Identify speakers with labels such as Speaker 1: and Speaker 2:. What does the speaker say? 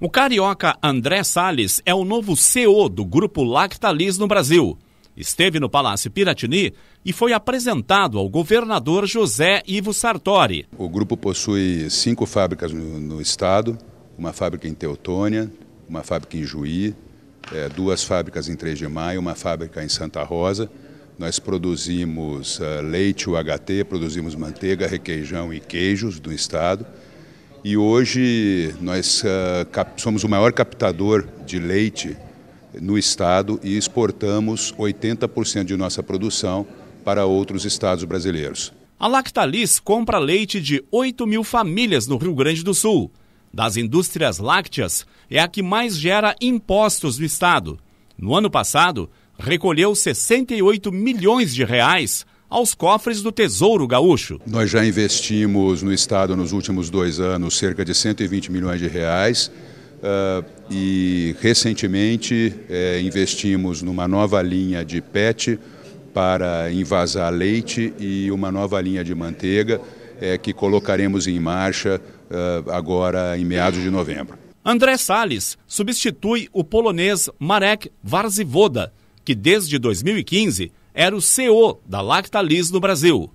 Speaker 1: O carioca André Sales é o novo CEO do grupo Lactalis no Brasil. Esteve no Palácio Piratini e foi apresentado ao governador José Ivo Sartori.
Speaker 2: O grupo possui cinco fábricas no, no estado: uma fábrica em Teutônia, uma fábrica em Juí, é, duas fábricas em 3 de Maio, uma fábrica em Santa Rosa nós produzimos eh, leite UHT, produzimos manteiga, requeijão e queijos do estado. E hoje nós eh, somos o maior captador de leite no estado e exportamos 80% de nossa produção para outros estados brasileiros.
Speaker 1: A Lactalis compra leite de 8 mil famílias no Rio Grande do Sul. Das indústrias lácteas, é a que mais gera impostos no estado. No ano passado, recolheu 68 milhões de reais aos cofres do Tesouro Gaúcho.
Speaker 2: Nós já investimos no Estado nos últimos dois anos cerca de 120 milhões de reais. Uh, e recentemente eh, investimos numa nova linha de PET para invasar leite e uma nova linha de manteiga eh, que colocaremos em marcha uh, agora em meados de novembro.
Speaker 1: André Salles substitui o polonês Marek Warziwoda, que desde 2015 era o CEO da Lactalis no Brasil.